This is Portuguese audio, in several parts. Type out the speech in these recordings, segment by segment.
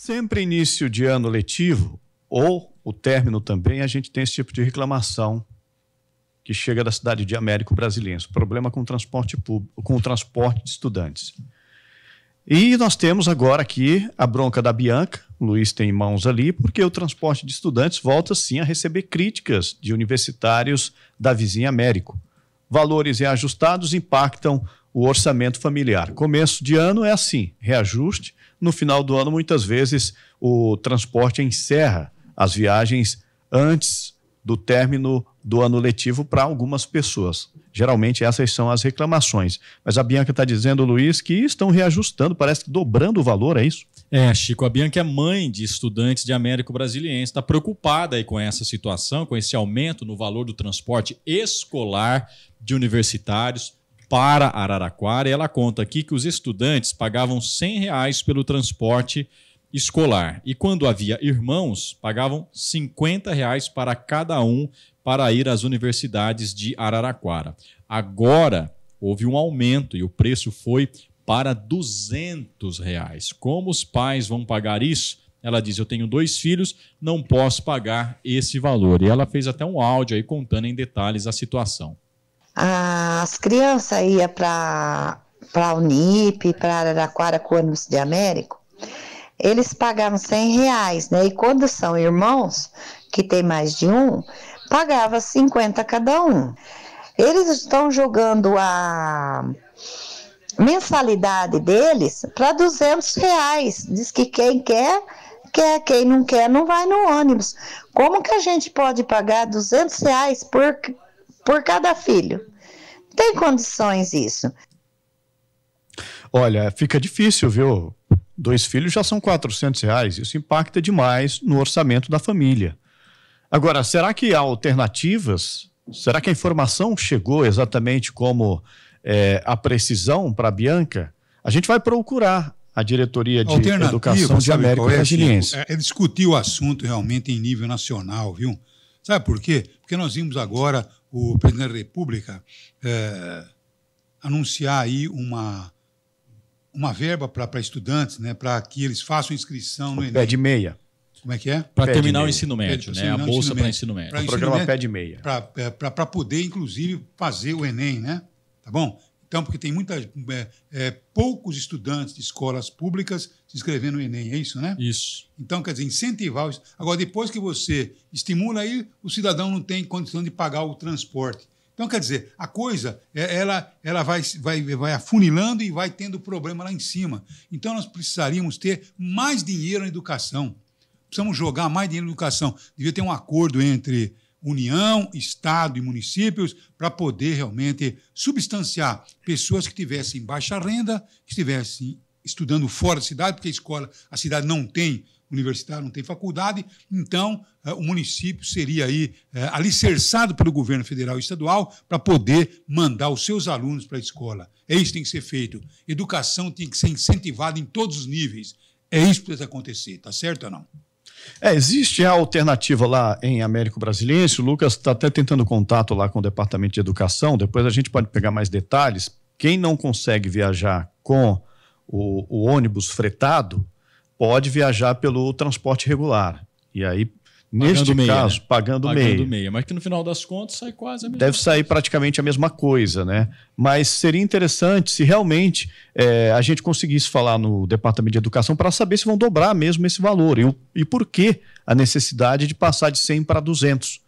Sempre início de ano letivo, ou o término também, a gente tem esse tipo de reclamação que chega da cidade de Américo Brasiliense. Problema com o transporte público, com o transporte de estudantes. E nós temos agora aqui a bronca da Bianca, o Luiz tem mãos ali, porque o transporte de estudantes volta sim a receber críticas de universitários da vizinha Américo. Valores reajustados impactam o orçamento familiar. Começo de ano é assim: reajuste, no final do ano, muitas vezes, o transporte encerra as viagens antes do término do ano letivo para algumas pessoas. Geralmente essas são as reclamações. Mas a Bianca está dizendo, Luiz, que estão reajustando, parece que dobrando o valor, é isso? É, Chico, a Bianca é mãe de estudantes de Américo Brasiliense, está preocupada aí com essa situação, com esse aumento no valor do transporte escolar de universitários para Araraquara e ela conta aqui que os estudantes pagavam 100 reais pelo transporte escolar e quando havia irmãos pagavam 50 reais para cada um para ir às universidades de Araraquara. Agora houve um aumento e o preço foi para 200 reais. Como os pais vão pagar isso? Ela diz: Eu tenho dois filhos, não posso pagar esse valor. E ela fez até um áudio aí contando em detalhes a situação. As crianças iam para a Unip, para Araraquara com o ônibus de Américo, eles pagavam 100 reais, né? E quando são irmãos, que tem mais de um, pagava 50 cada um. Eles estão jogando a mensalidade deles para 200 reais. Diz que quem quer, quer, quem não quer, não vai no ônibus. Como que a gente pode pagar 200 reais por por cada filho. Tem condições isso. Olha, fica difícil, viu? Dois filhos já são 400 reais. Isso impacta demais no orçamento da família. Agora, será que há alternativas? Será que a informação chegou exatamente como é, a precisão para a Bianca? A gente vai procurar a diretoria de educação de América é, Resiliência. É, é discutir o assunto realmente em nível nacional, viu? Sabe por quê? Porque nós vimos agora o presidente da República é, anunciar aí uma, uma verba para estudantes, né, para que eles façam inscrição o no Enem. Pé de meia. Como é que é? Para terminar o né, ensino médio, pé, né? A bolsa para ensino médio. para o programa pé de meia. Para é, poder, inclusive, fazer o Enem, né? Tá bom? Então, porque tem muitas é, é, poucos estudantes de escolas públicas se inscrevendo no Enem, é isso, né? Isso. Então, quer dizer, incentivar. Agora, depois que você estimula aí, o cidadão não tem condição de pagar o transporte. Então, quer dizer, a coisa, é, ela, ela vai, vai, vai afunilando e vai tendo problema lá em cima. Então, nós precisaríamos ter mais dinheiro na educação. Precisamos jogar mais dinheiro na educação. Devia ter um acordo entre União, Estado e municípios para poder realmente substanciar pessoas que tivessem baixa renda, que estivessem estudando fora da cidade, porque a escola, a cidade não tem universidade, não tem faculdade, então eh, o município seria aí eh, alicerçado pelo governo federal e estadual para poder mandar os seus alunos para a escola. É isso que tem que ser feito. Educação tem que ser incentivada em todos os níveis. É isso que precisa acontecer, tá certo ou não? É, existe a alternativa lá em Américo Brasiliense. O Lucas está até tentando contato lá com o Departamento de Educação. Depois a gente pode pegar mais detalhes. Quem não consegue viajar com o, o ônibus fretado pode viajar pelo transporte regular. E aí Neste meia, caso, né? pagando, pagando meia. meia. Mas que no final das contas sai quase a mesma Deve sair praticamente a mesma coisa, né? Mas seria interessante se realmente é, a gente conseguisse falar no Departamento de Educação para saber se vão dobrar mesmo esse valor e, e por que a necessidade de passar de 100 para 200.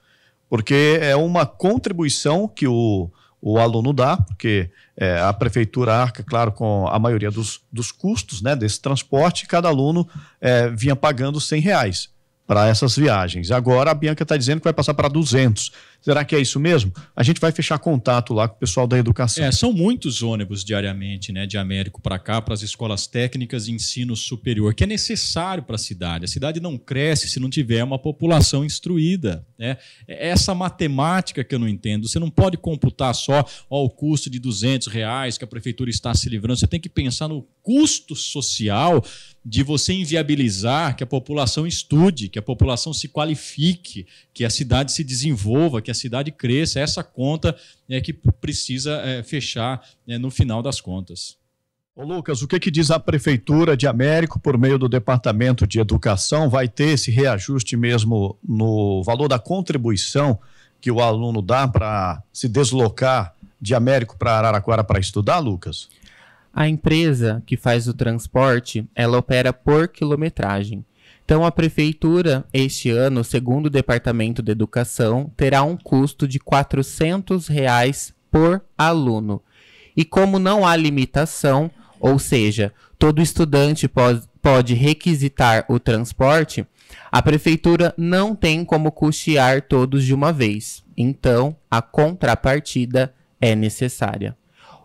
Porque é uma contribuição que o, o aluno dá, porque é, a prefeitura arca, claro, com a maioria dos, dos custos né, desse transporte, cada aluno é, vinha pagando 100 reais para essas viagens. Agora a Bianca está dizendo que vai passar para 200. Será que é isso mesmo? A gente vai fechar contato lá com o pessoal da educação. É, são muitos ônibus diariamente, né, de Américo para cá, para as escolas técnicas e ensino superior, que é necessário para a cidade. A cidade não cresce se não tiver uma população instruída. Né? É, é essa matemática que eu não entendo, você não pode computar só ó, o custo de 200 reais que a prefeitura está se livrando, você tem que pensar no custo social de você inviabilizar que a população estude, que a população se qualifique, que a cidade se desenvolva, que que a cidade cresça, essa conta é que precisa é, fechar é, no final das contas. Ô Lucas, o que, que diz a Prefeitura de Américo por meio do Departamento de Educação? Vai ter esse reajuste mesmo no valor da contribuição que o aluno dá para se deslocar de Américo para Araraquara para estudar, Lucas? A empresa que faz o transporte, ela opera por quilometragem. Então, a prefeitura, este ano, segundo o Departamento de Educação, terá um custo de R$ 400 reais por aluno. E como não há limitação, ou seja, todo estudante pode requisitar o transporte, a prefeitura não tem como custear todos de uma vez. Então, a contrapartida é necessária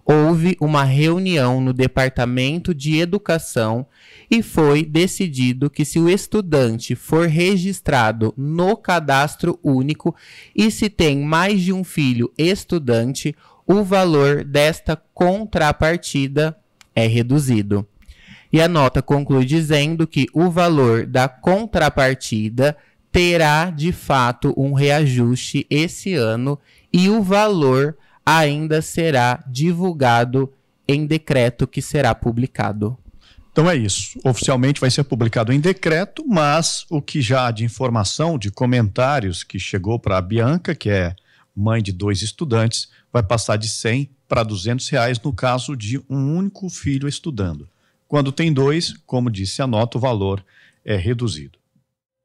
houve uma reunião no Departamento de Educação e foi decidido que, se o estudante for registrado no cadastro único e se tem mais de um filho estudante, o valor desta contrapartida é reduzido. E a nota conclui dizendo que o valor da contrapartida terá de fato um reajuste esse ano e o valor ainda será divulgado em decreto que será publicado. Então é isso. Oficialmente vai ser publicado em decreto, mas o que já de informação, de comentários que chegou para a Bianca, que é mãe de dois estudantes, vai passar de 100 para 200 reais no caso de um único filho estudando. Quando tem dois, como disse a nota, o valor é reduzido.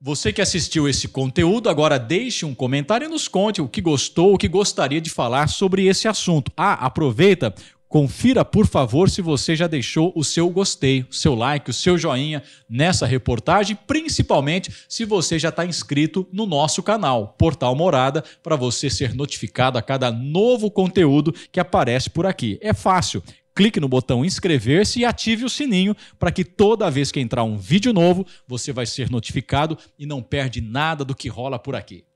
Você que assistiu esse conteúdo, agora deixe um comentário e nos conte o que gostou, o que gostaria de falar sobre esse assunto. Ah, aproveita, confira por favor se você já deixou o seu gostei, o seu like, o seu joinha nessa reportagem, principalmente se você já está inscrito no nosso canal Portal Morada, para você ser notificado a cada novo conteúdo que aparece por aqui. É fácil clique no botão inscrever-se e ative o sininho para que toda vez que entrar um vídeo novo, você vai ser notificado e não perde nada do que rola por aqui.